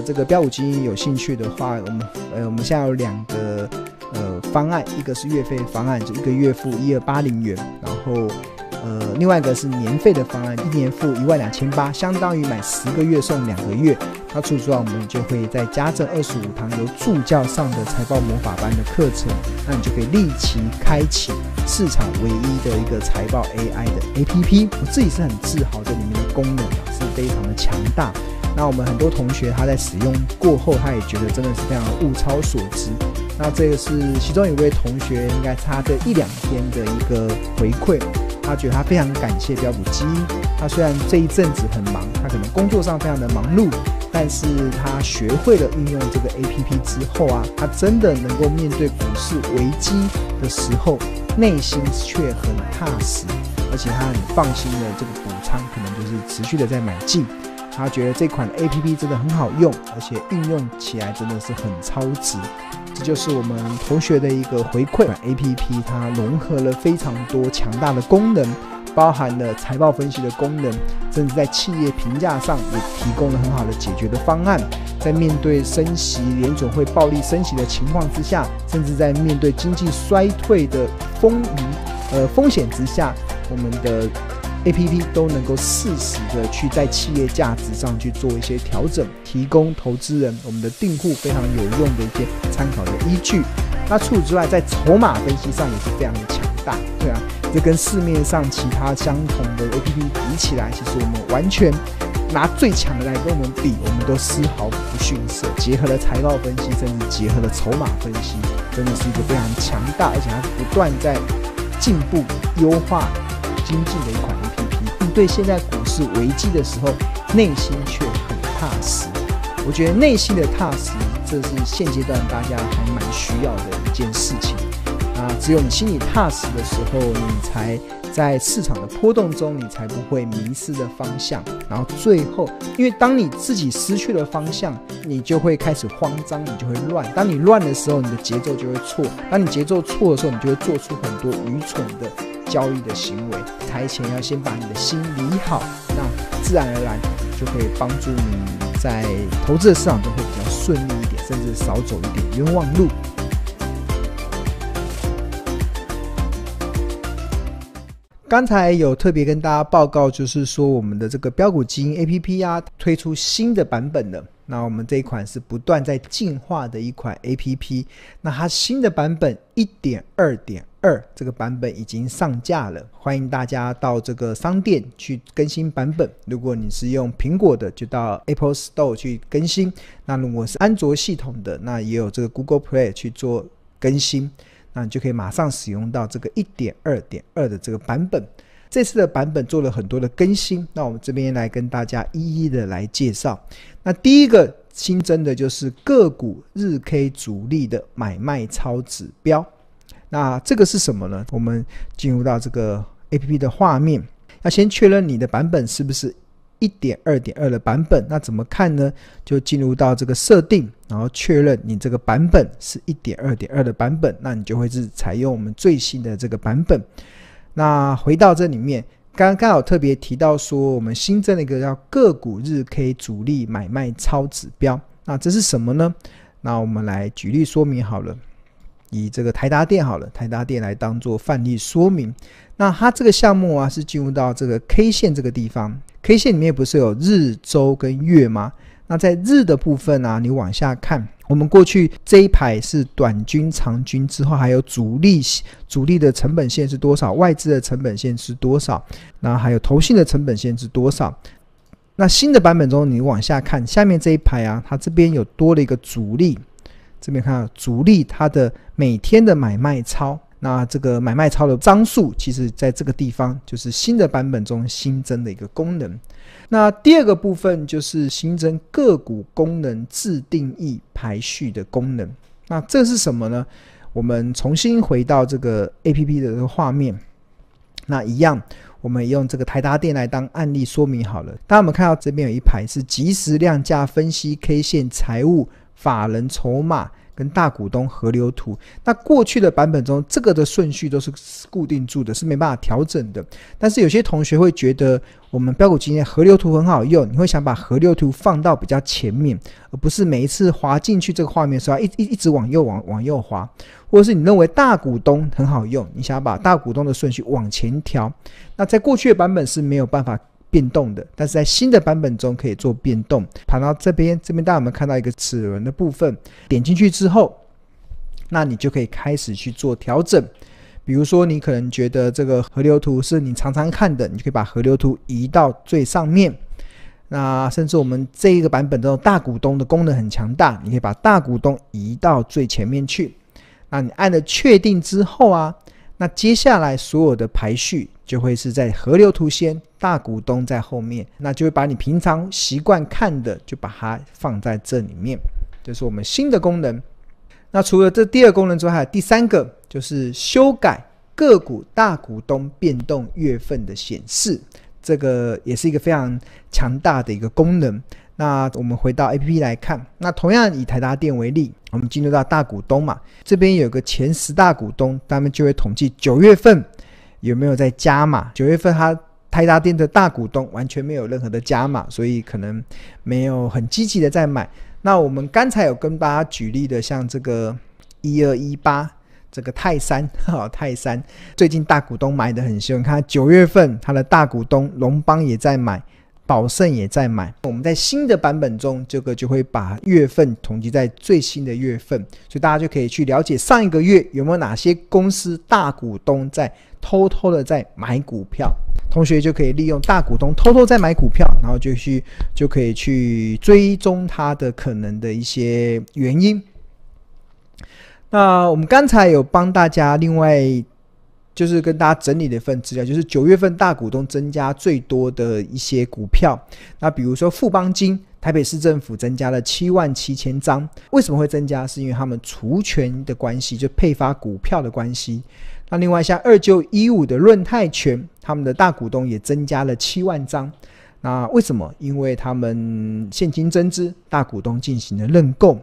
这个标五精英有兴趣的话，我们呃我们现在有两个呃方案，一个是月费方案，就一个月付一二八零元，然后呃另外一个是年费的方案，一年付一万两千八，相当于买十个月送两个月。那除此之外，我们就会再加赠二十五堂由助教上的财报魔法班的课程，那你就可以立即开启市场唯一的一个财报 AI 的 APP。我自己是很自豪，这里面的功能啊是非常的强大。那我们很多同学他在使用过后，他也觉得真的是非常物超所值。那这个是其中一位同学，应该差这一两天的一个回馈。他觉得他非常感谢标普基金。他虽然这一阵子很忙，他可能工作上非常的忙碌，但是他学会了运用这个 APP 之后啊，他真的能够面对股市危机的时候，内心却很踏实，而且他很放心的这个补仓，可能就是持续的在买进。他觉得这款 A P P 真的很好用，而且运用起来真的是很超值。这就是我们同学的一个回馈 A P P，它融合了非常多强大的功能，包含了财报分析的功能，甚至在企业评价上也提供了很好的解决的方案。在面对升息、联准会暴力升息的情况之下，甚至在面对经济衰退的风雨呃风险之下，我们的。A P P 都能够适时的去在企业价值上去做一些调整，提供投资人我们的订户非常有用的一些参考的依据。那除此之外，在筹码分析上也是非常的强大。对啊，这跟市面上其他相同的 A P P 比起来，其实我们完全拿最强的来跟我们比，我们都丝毫不逊色。结合了财报分析，甚至结合了筹码分析，真的是一个非常强大，而且还不断在进步优化。经济的一款 A P P，应对现在股市危机的时候，内心却很踏实。我觉得内心的踏实，这是现阶段大家还蛮需要的一件事情啊。只有你心里踏实的时候，你才在市场的波动中，你才不会迷失了方向。然后最后，因为当你自己失去了方向，你就会开始慌张，你就会乱。当你乱的时候，你的节奏就会错。当你节奏错的时候，你就会做出很多愚蠢的。交易的行为，台前要先把你的心理好，那自然而然就可以帮助你在投资的市场中会比较顺利一点，甚至少走一点冤枉路。刚才有特别跟大家报告，就是说我们的这个标股基因 A P P 呀，推出新的版本了。那我们这一款是不断在进化的一款 A P P，那它新的版本一点二点二这个版本已经上架了，欢迎大家到这个商店去更新版本。如果你是用苹果的，就到 Apple Store 去更新；那如果是安卓系统的，那也有这个 Google Play 去做更新，那就可以马上使用到这个一点二点二的这个版本。这次的版本做了很多的更新，那我们这边来跟大家一一的来介绍。那第一个新增的就是个股日 K 主力的买卖超指标。那这个是什么呢？我们进入到这个 APP 的画面，要先确认你的版本是不是一点二点二的版本。那怎么看呢？就进入到这个设定，然后确认你这个版本是一点二点二的版本，那你就会是采用我们最新的这个版本。那回到这里面，刚刚好特别提到说，我们新增了一个叫个股日 K 主力买卖超指标。那这是什么呢？那我们来举例说明好了，以这个台达电好了，台达电来当做范例说明。那它这个项目啊，是进入到这个 K 线这个地方，K 线里面不是有日周跟月吗？那在日的部分呢，你往下看。我们过去这一排是短均、长均之后，还有主力、主力的成本线是多少？外资的成本线是多少？然后还有投信的成本线是多少？那新的版本中，你往下看下面这一排啊，它这边有多了一个主力，这边看主力它的每天的买卖超，那这个买卖超的张数，其实在这个地方就是新的版本中新增的一个功能。那第二个部分就是新增个股功能自定义排序的功能。那这是什么呢？我们重新回到这个 APP 的这个画面。那一样，我们用这个台达电来当案例说明好了。当我们看到这边有一排是即时量价分析、K 线、财务、法人、筹码。跟大股东合流图，那过去的版本中，这个的顺序都是固定住的，是没办法调整的。但是有些同学会觉得，我们标股基金河流图很好用，你会想把河流图放到比较前面，而不是每一次滑进去这个画面时候，一一一直往右往往右滑，或者是你认为大股东很好用，你想要把大股东的顺序往前调，那在过去的版本是没有办法。变动的，但是在新的版本中可以做变动。盘到这边，这边大家有没有看到一个齿轮的部分？点进去之后，那你就可以开始去做调整。比如说，你可能觉得这个河流图是你常常看的，你就可以把河流图移到最上面。那甚至我们这一个版本中大股东的功能很强大，你可以把大股东移到最前面去。那你按了确定之后啊，那接下来所有的排序。就会是在河流图先大股东在后面，那就会把你平常习惯看的就把它放在这里面，这是我们新的功能。那除了这第二功能之外，还有第三个就是修改个股大股东变动月份的显示，这个也是一个非常强大的一个功能。那我们回到 A P P 来看，那同样以台达电为例，我们进入到大股东嘛，这边有个前十大股东，他们就会统计九月份。有没有在加码？九月份，他泰达电的大股东完全没有任何的加码，所以可能没有很积极的在买。那我们刚才有跟大家举例的，像这个一二一八，这个泰山 哈，泰山最近大股东买的很凶，你看九月份他的大股东龙邦也在买。宝盛也在买。我们在新的版本中，这个就会把月份统计在最新的月份，所以大家就可以去了解上一个月有没有哪些公司大股东在偷偷的在买股票。同学就可以利用大股东偷偷在买股票，然后就去就可以去追踪它的可能的一些原因。那我们刚才有帮大家另外。就是跟大家整理的一份资料，就是九月份大股东增加最多的一些股票。那比如说富邦金、台北市政府增加了七万七千张，为什么会增加？是因为他们除权的关系，就配发股票的关系。那另外像二九一五的润泰权，他们的大股东也增加了七万张。那为什么？因为他们现金增资，大股东进行了认购。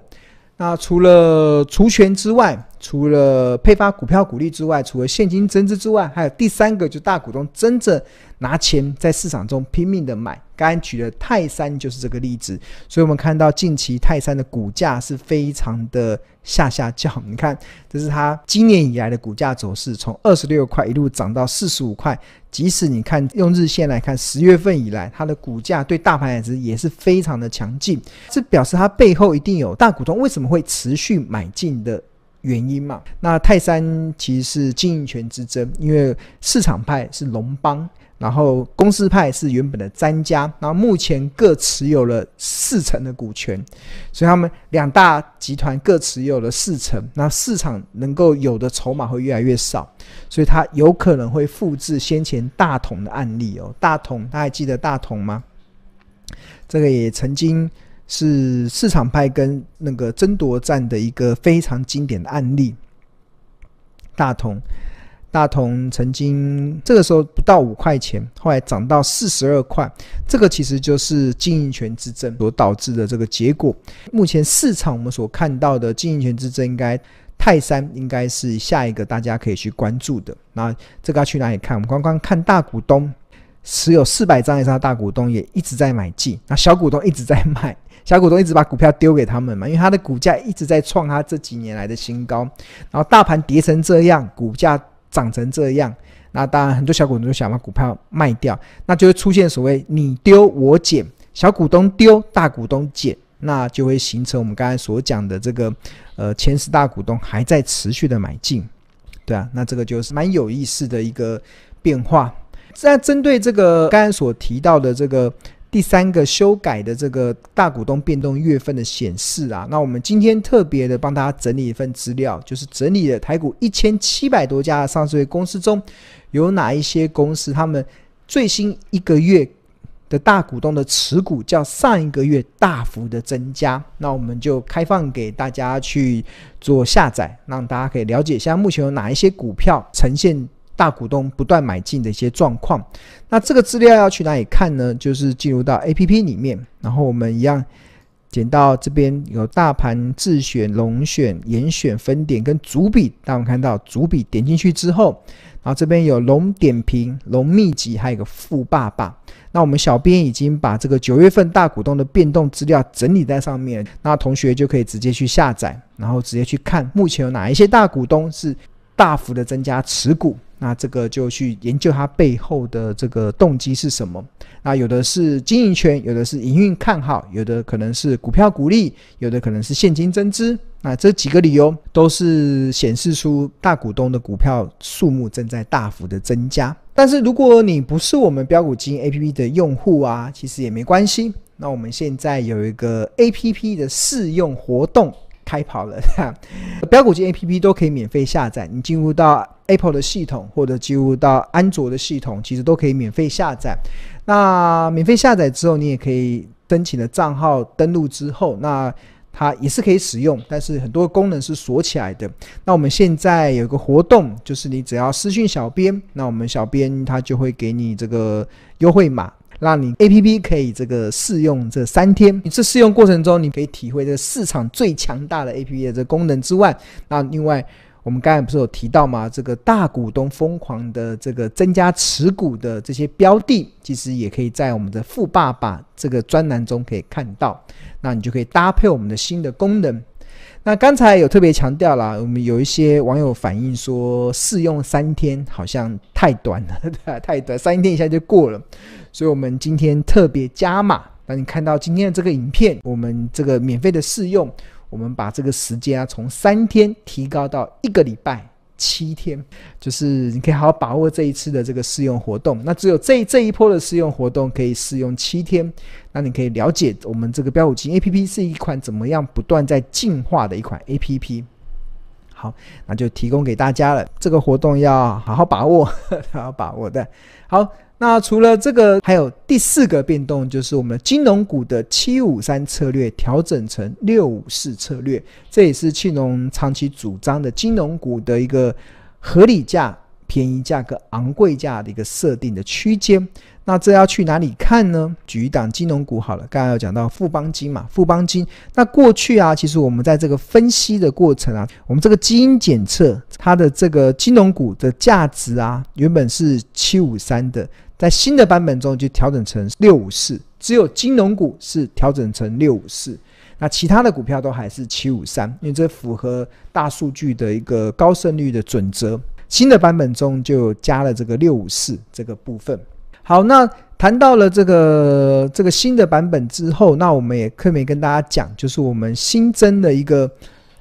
那除了除权之外，除了配发股票股利之外，除了现金增资之外，还有第三个，就是大股东真正拿钱在市场中拼命的买。刚刚举的泰山就是这个例子，所以我们看到近期泰山的股价是非常的下下降。你看，这是它今年以来的股价走势，从二十六块一路涨到四十五块。即使你看用日线来看，十月份以来它的股价对大盘来是也是非常的强劲，这表示它背后一定有大股东为什么会持续买进的。原因嘛，那泰山其实是经营权之争，因为市场派是龙邦，然后公司派是原本的詹家，然后目前各持有了四成的股权，所以他们两大集团各持有了四成，那市场能够有的筹码会越来越少，所以它有可能会复制先前大同的案例哦。大同，大家记得大同吗？这个也曾经。是市场派跟那个争夺战的一个非常经典的案例。大同，大同曾经这个时候不到五块钱，后来涨到四十二块。这个其实就是经营权之争所导致的这个结果。目前市场我们所看到的经营权之争，应该泰山应该是下一个大家可以去关注的。那这个要去哪里看？我们刚刚看大股东持有四百张以上，大股东也一直在买进，那小股东一直在卖。小股东一直把股票丢给他们嘛，因为他的股价一直在创他这几年来的新高，然后大盘跌成这样，股价涨成这样，那当然很多小股东都想把股票卖掉，那就会出现所谓你丢我捡，小股东丢，大股东捡，那就会形成我们刚才所讲的这个，呃，前十大股东还在持续的买进，对啊，那这个就是蛮有意思的一个变化。在针对这个刚才所提到的这个。第三个修改的这个大股东变动月份的显示啊，那我们今天特别的帮大家整理一份资料，就是整理了台股一千七百多家上市公司中，有哪一些公司他们最新一个月的大股东的持股较上一个月大幅的增加，那我们就开放给大家去做下载，让大家可以了解一下目前有哪一些股票呈现。大股东不断买进的一些状况，那这个资料要去哪里看呢？就是进入到 A P P 里面，然后我们一样点到这边有大盘自选、龙选、严选、分点跟主笔。当我们看到主笔点进去之后，然后这边有龙点评、龙秘籍，还有一个富爸爸。那我们小编已经把这个九月份大股东的变动资料整理在上面，那同学就可以直接去下载，然后直接去看目前有哪一些大股东是。大幅的增加持股，那这个就去研究它背后的这个动机是什么。那有的是经营权，有的是营运看好，有的可能是股票股利，有的可能是现金增资。那这几个理由都是显示出大股东的股票数目正在大幅的增加。但是如果你不是我们标股金 A P P 的用户啊，其实也没关系。那我们现在有一个 A P P 的试用活动。开跑了！标股金 A P P 都可以免费下载，你进入到 Apple 的系统或者进入到安卓的系统，其实都可以免费下载。那免费下载之后，你也可以申请了账号登录之后，那它也是可以使用，但是很多功能是锁起来的。那我们现在有个活动，就是你只要私信小编，那我们小编他就会给你这个优惠码。让你 A P P 可以这个试用这三天，这试用过程中，你可以体会这市场最强大的 A P P 这功能之外，那另外我们刚才不是有提到吗？这个大股东疯狂的这个增加持股的这些标的，其实也可以在我们的富爸爸这个专栏中可以看到。那你就可以搭配我们的新的功能。那刚才有特别强调了，我们有一些网友反映说，试用三天好像太短了，太短，三天一下就过了。所以我们今天特别加码，那你看到今天的这个影片，我们这个免费的试用，我们把这个时间啊从三天提高到一个礼拜七天，就是你可以好好把握这一次的这个试用活动。那只有这这一波的试用活动可以试用七天，那你可以了解我们这个标虎金 A P P 是一款怎么样不断在进化的一款 A P P。好，那就提供给大家了。这个活动要好好把握，好好把握的。好。那除了这个，还有第四个变动，就是我们的金融股的七五三策略调整成六五四策略，这也是庆农长期主张的金融股的一个合理价、便宜价格、昂贵价的一个设定的区间。那这要去哪里看呢？举一档金融股好了，刚刚有讲到富邦金嘛，富邦金。那过去啊，其实我们在这个分析的过程啊，我们这个基因检测它的这个金融股的价值啊，原本是七五三的。在新的版本中就调整成六五四，只有金融股是调整成六五四，那其他的股票都还是七五三，因为这符合大数据的一个高胜率的准则。新的版本中就加了这个六五四这个部分。好，那谈到了这个这个新的版本之后，那我们也特别跟大家讲，就是我们新增的一个。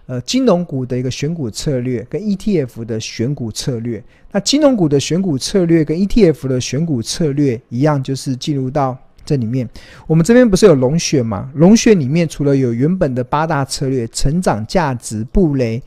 呃，金融股的一个选股策略跟 ETF 的选股策略，那金融股的选股策略跟 ETF 的选股策略一样，就是进入到这里面。我们这边不是有龙选吗？龙选里面除了有原本的八大策略，成长、价值、布雷、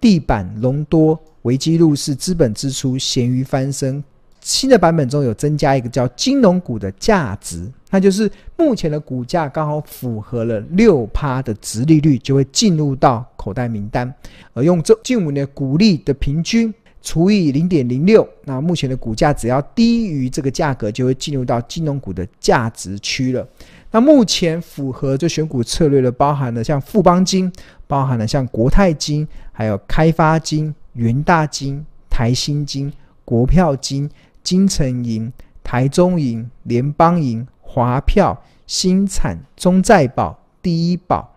地板、龙多、危机入市、资本支出、咸鱼翻身。新的版本中有增加一个叫金融股的价值，那就是目前的股价刚好符合了六趴的值利率，就会进入到口袋名单。而用这近五年股利的平均除以零点零六，那目前的股价只要低于这个价格，就会进入到金融股的价值区了。那目前符合这选股策略的，包含了像富邦金，包含了像国泰金，还有开发金、云大金、台新金、国票金。金城银、台中银、联邦银、华票、新产、中债保、第一保、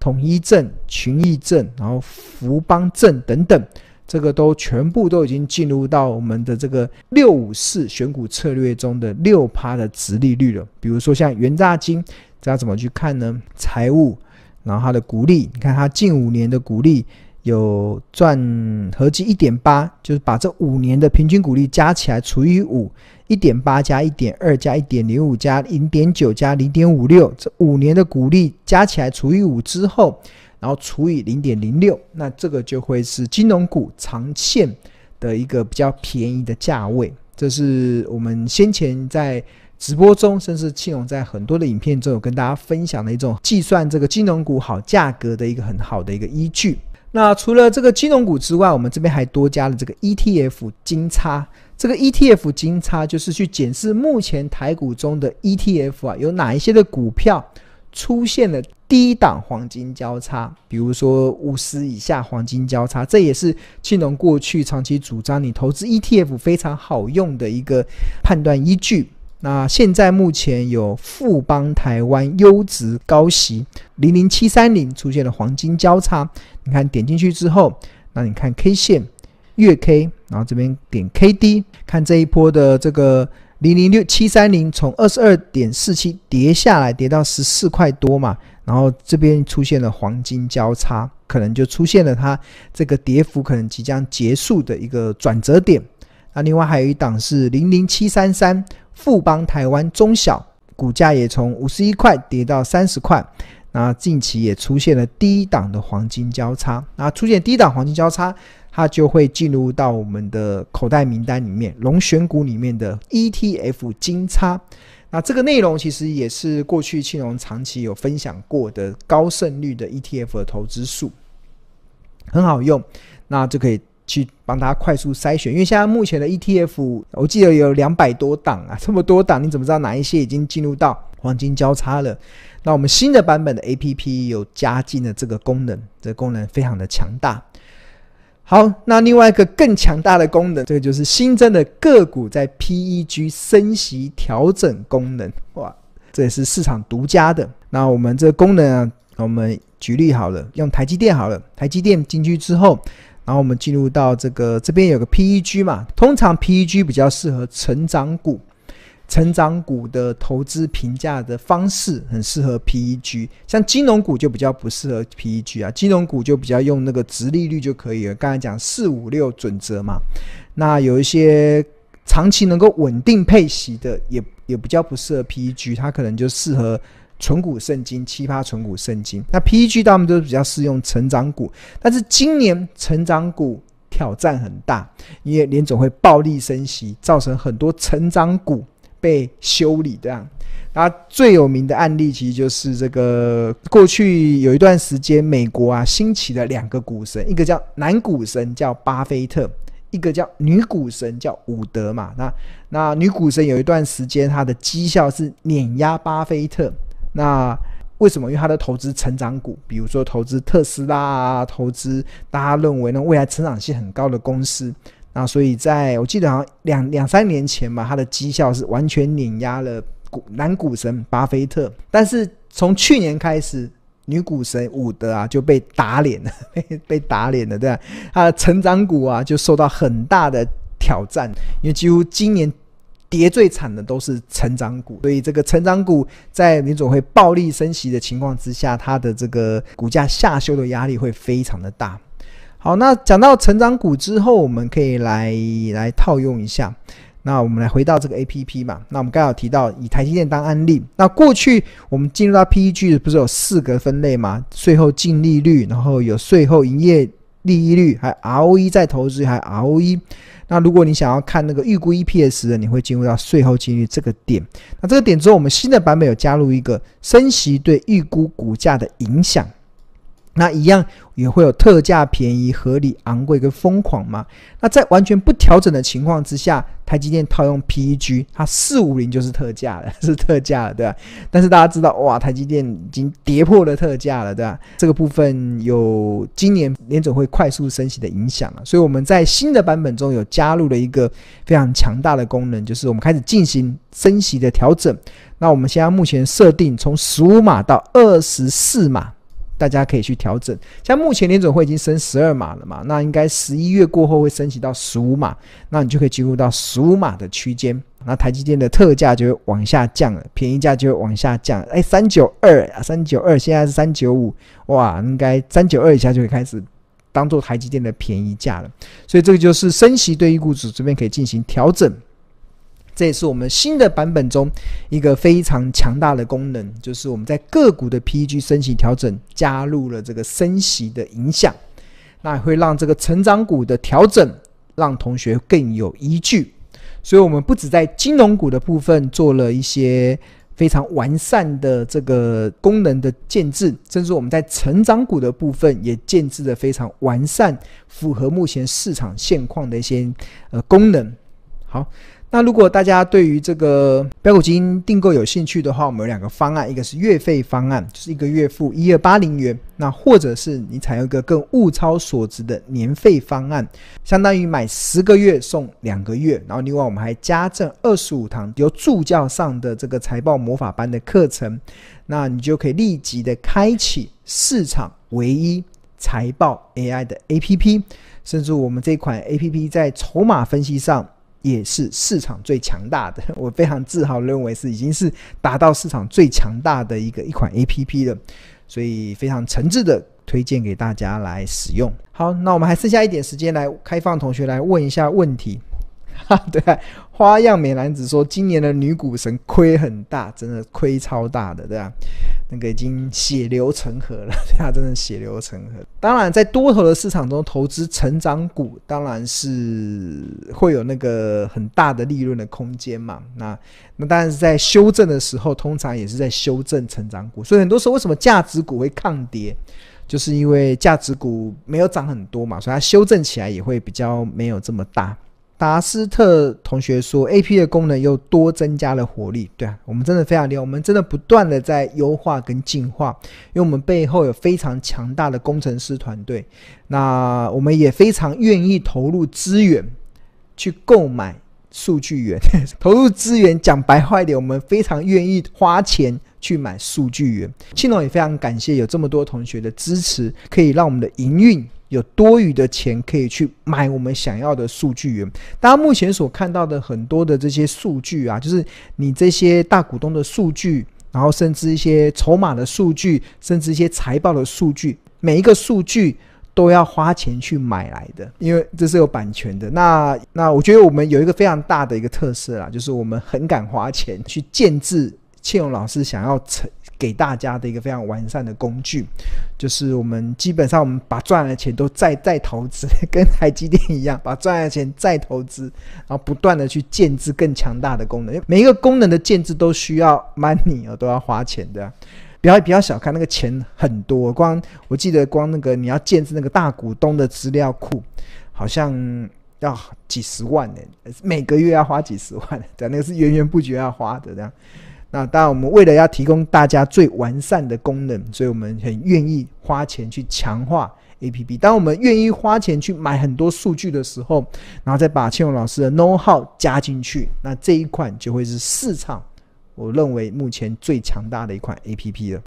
统一证、群益证，然后福邦证等等，这个都全部都已经进入到我们的这个六五四选股策略中的六趴的值利率了。比如说像元大金，要怎么去看呢？财务，然后它的股利，你看它近五年的股利。有赚合计一点八，就是把这五年的平均股利加起来除以五，一点八加一点二加一点零五加零点九加零点五六，这五年的股利加起来除以五之后，然后除以零点零六，那这个就会是金融股长线的一个比较便宜的价位。这是我们先前在直播中，甚至庆隆在很多的影片中有跟大家分享的一种计算这个金融股好价格的一个很好的一个依据。那除了这个金融股之外，我们这边还多加了这个 ETF 金叉。这个 ETF 金叉就是去检视目前台股中的 ETF 啊，有哪一些的股票出现了低档黄金交叉，比如说五十以下黄金交叉，这也是金融过去长期主张你投资 ETF 非常好用的一个判断依据。那现在目前有富邦台湾优质高息。零零七三零出现了黄金交叉，你看点进去之后，那你看 K 线月 K，然后这边点 KD，看这一波的这个零零六七三零从二十二点四七跌下来，跌到十四块多嘛，然后这边出现了黄金交叉，可能就出现了它这个跌幅可能即将结束的一个转折点。那另外还有一档是零零七三三富邦台湾中小。股价也从五十一块跌到三十块，那近期也出现了低档的黄金交叉，那出现低档黄金交叉，它就会进入到我们的口袋名单里面，龙选股里面的 ETF 金叉，那这个内容其实也是过去青龙长期有分享过的高胜率的 ETF 的投资术，很好用，那就可以。去帮他快速筛选，因为现在目前的 ETF，我记得有两百多档啊，这么多档，你怎么知道哪一些已经进入到黄金交叉了？那我们新的版本的 APP 有加进了这个功能，这个功能非常的强大。好，那另外一个更强大的功能，这个就是新增的个股在 PEG 升息调整功能，哇，这也是市场独家的。那我们这个功能啊，我们举例好了，用台积电好了，台积电进去之后。然后我们进入到这个这边有个 PEG 嘛，通常 PEG 比较适合成长股，成长股的投资评价的方式很适合 PEG，像金融股就比较不适合 PEG 啊，金融股就比较用那个直利率就可以了。刚才讲四五六准则嘛，那有一些长期能够稳定配息的，也也比较不适合 PEG，它可能就适合。纯股圣经，奇葩纯股圣经。那 PEG 他们都是比较适用成长股，但是今年成长股挑战很大，因为联总会暴力升息，造成很多成长股被修理。这样，那最有名的案例其实就是这个：过去有一段时间，美国啊兴起的两个股神，一个叫男股神叫巴菲特，一个叫女股神叫伍德嘛。那那女股神有一段时间她的绩效是碾压巴菲特。那为什么？因为他的投资成长股，比如说投资特斯拉，啊，投资大家认为呢未来成长性很高的公司。那所以在我记得好像两两三年前吧，他的绩效是完全碾压了股男股神巴菲特。但是从去年开始，女股神伍德啊就被打脸了，被打脸了，对吧？她的成长股啊就受到很大的挑战，因为几乎今年。跌最惨的都是成长股，所以这个成长股在联总会暴力升息的情况之下，它的这个股价下修的压力会非常的大。好，那讲到成长股之后，我们可以来来套用一下。那我们来回到这个 A P P 嘛。那我们刚好提到以台积电当案例，那过去我们进入到 P E G 不是有四个分类嘛？税后净利率，然后有税后营业。利率还 ROE 再投资还 ROE，那如果你想要看那个预估 EPS 的，你会进入到税后净利率这个点。那这个点之后，我们新的版本有加入一个升息对预估股价的影响。那一样也会有特价、便宜、合理、昂贵跟疯狂嘛？那在完全不调整的情况之下，台积电套用 PEG，它四五零就是特价了，是特价了，对吧？但是大家知道，哇，台积电已经跌破了特价了，对吧？这个部分有今年联总会快速升息的影响了，所以我们在新的版本中有加入了一个非常强大的功能，就是我们开始进行升息的调整。那我们现在目前设定从十五码到二十四码。大家可以去调整，像目前联准会已经升十二码了嘛，那应该十一月过后会升级到十五码，那你就可以进入到十五码的区间，那台积电的特价就会往下降了，便宜价就会往下降。哎，三九二，三九二现在是三九五，哇，应该三九二以下就会开始当做台积电的便宜价了，所以这个就是升息对于雇主这边可以进行调整。这也是我们新的版本中一个非常强大的功能，就是我们在个股的 PEG 升息调整加入了这个升息的影响，那会让这个成长股的调整让同学更有依据。所以，我们不止在金融股的部分做了一些非常完善的这个功能的建制，甚至我们在成长股的部分也建制的非常完善，符合目前市场现况的一些呃功能。好。那如果大家对于这个标股金订购有兴趣的话，我们有两个方案，一个是月费方案，就是一个月付一二八零元，那或者是你采用一个更物超所值的年费方案，相当于买十个月送两个月，然后另外我们还加赠二十五堂由助教上的这个财报魔法班的课程，那你就可以立即的开启市场唯一财报 AI 的 APP，甚至我们这款 APP 在筹码分析上。也是市场最强大的，我非常自豪，认为是已经是达到市场最强大的一个一款 A P P 了，所以非常诚挚的推荐给大家来使用。好，那我们还剩下一点时间来开放同学来问一下问题。对，花样美男子说，今年的女股神亏很大，真的亏超大的，对吧？那个已经血流成河了，它 真的血流成河。当然，在多头的市场中，投资成长股当然是会有那个很大的利润的空间嘛。那那当然是在修正的时候，通常也是在修正成长股。所以很多时候，为什么价值股会抗跌，就是因为价值股没有涨很多嘛，所以它修正起来也会比较没有这么大。达斯特同学说：“A P 的功能又多增加了活力，对啊，我们真的非常厉害，我们真的不断的在优化跟进化，因为我们背后有非常强大的工程师团队，那我们也非常愿意投入资源去购买数据源，投入资源讲白话一点，我们非常愿意花钱去买数据源。青龙也非常感谢有这么多同学的支持，可以让我们的营运。”有多余的钱可以去买我们想要的数据源。大家目前所看到的很多的这些数据啊，就是你这些大股东的数据，然后甚至一些筹码的数据，甚至一些财报的数据，每一个数据都要花钱去买来的，因为这是有版权的。那那我觉得我们有一个非常大的一个特色啦，就是我们很敢花钱去建制倩容老师想要成。给大家的一个非常完善的工具，就是我们基本上我们把赚来的钱都再再投资，跟台积电一样，把赚来的钱再投资，然后不断的去建制更强大的功能。每一个功能的建制都需要 money 哦，都要花钱的。不要比较小看那个钱很多，光我记得光那个你要建制那个大股东的资料库，好像要几十万呢，每个月要花几十万，对，那个是源源不绝要花的这样。那当然，我们为了要提供大家最完善的功能，所以我们很愿意花钱去强化 APP。当我们愿意花钱去买很多数据的时候，然后再把庆荣老师的 know how 加进去，那这一款就会是市场我认为目前最强大的一款 APP 了。